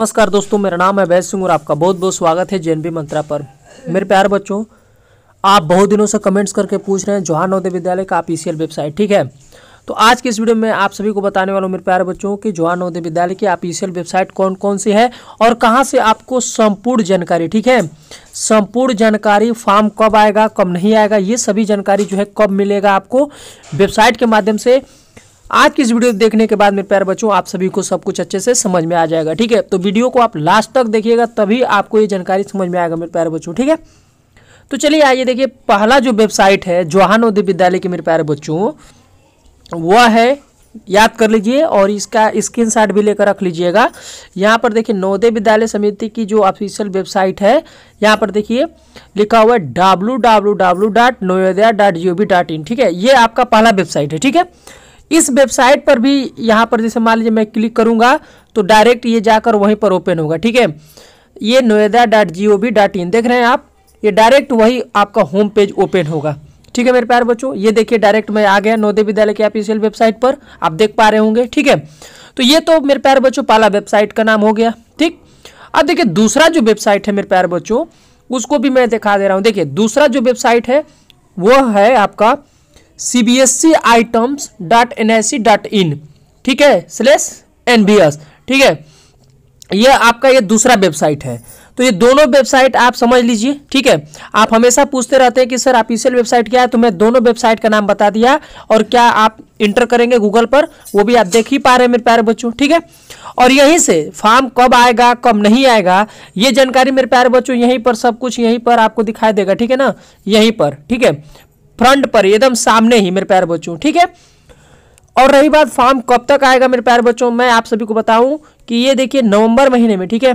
नमस्कार दोस्तों मेरा नाम है वैद सिंह और आपका बहुत बहुत स्वागत है जेएनबी मंत्रा पर मेरे प्यार बच्चों आप बहुत दिनों से कमेंट्स करके पूछ रहे हैं जोहान नवोदय विद्यालय का पी वेबसाइट ठीक है तो आज के इस वीडियो में आप सभी को बताने वाला हूँ मेरे प्यारे बच्चों कि जोहान नवोदय विद्यालय की आप वेबसाइट कौन कौन सी है और कहाँ से आपको संपूर्ण जानकारी ठीक है संपूर्ण जानकारी फॉर्म कब आएगा कब नहीं आएगा ये सभी जानकारी जो है कब मिलेगा आपको वेबसाइट के माध्यम से आज की इस वीडियो देखने के बाद मेरे प्यार बच्चों आप सभी को सब कुछ अच्छे से समझ में आ जाएगा ठीक है तो वीडियो को आप लास्ट तक देखिएगा तभी आपको ये जानकारी समझ में आएगा मेरे प्यारे बच्चों ठीक है तो चलिए आइए देखिए पहला जो वेबसाइट है जोहान विद्यालय के मेरे प्यारे बच्चों वह है याद कर लीजिए और इसका स्क्रीन शॉट भी लेकर रख लीजिएगा यहाँ पर देखिए नवोदय विद्यालय समिति की जो ऑफिशियल वेबसाइट है यहाँ पर देखिए लिखा हुआ है W W W dot Navodaya dot G O V dot in ठीक है ये आपका पहला वेबसाइट है ठीक है इस वेबसाइट पर भी यहाँ पर जैसे मान लीजिए मैं क्लिक करूँगा तो डायरेक्ट ये जाकर वहीं पर ओपन होगा ठीक है ये Noida dot G O V dot in देख रहे हैं आप ये डायरेक्ट वही आपका होम पेज ओपन होगा ठीक है मेरे प्यार बच्चों ये देखिए डायरेक्ट मैं आ गया नोदे विद्यालय की ऑफिशियल वेबसाइट पर आप देख पा रहे होंगे ठीक है तो ये तो मेरे प्यार बच्चों पाला वेबसाइट का नाम हो गया ठीक अब देखिए दूसरा जो वेबसाइट है मेरे प्यार बच्चों उसको भी मैं दिखा दे रहा हूँ देखिए दूसरा जो वेबसाइट है वो है आपका C B S C items dot N I C dot in ठीक है स्लेस एन बी एस ठीक है यह आपका ये दूसरा वेबसाइट है तो ये दोनों वेबसाइट आप समझ लीजिए ठीक है आप हमेशा पूछते रहते हैं कि सर ऑफिशियल वेबसाइट क्या है तो मैं दोनों वेबसाइट का नाम बता दिया और क्या आप इंटर करेंगे गूगल पर वो भी आप देख ही पा रहे हैं मेरे प्यारे बच्चों ठीक है और यहीं से फॉर्म कब आएगा कब नहीं आएगा ये जानकारी मेरे प्यारे बच्चों यहीं पर सब कुछ यहीं पर आपको दिखाई देगा ठीक है ना यहीं पर ठीक है फ्रंट पर एकदम सामने ही मेरे प्यार बच्चों ठीक है और रही बात फार्म कब तक आएगा मेरे प्यार बच्चों मैं आप सभी को बताऊं कि ये देखिए नवंबर महीने में ठीक है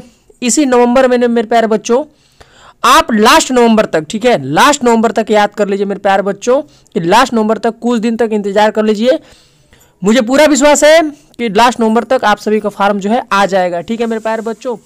इसी नवंबर महीने में मेरे प्यार बच्चों आप लास्ट नवंबर तक ठीक है लास्ट नवंबर तक याद कर लीजिए मेरे प्यार बच्चों कि लास्ट नवंबर तक कुछ दिन तक इंतजार कर लीजिए मुझे पूरा विश्वास है कि लास्ट नवंबर तक आप सभी का फार्म जो है आ जाएगा ठीक है मेरे प्यार बच्चों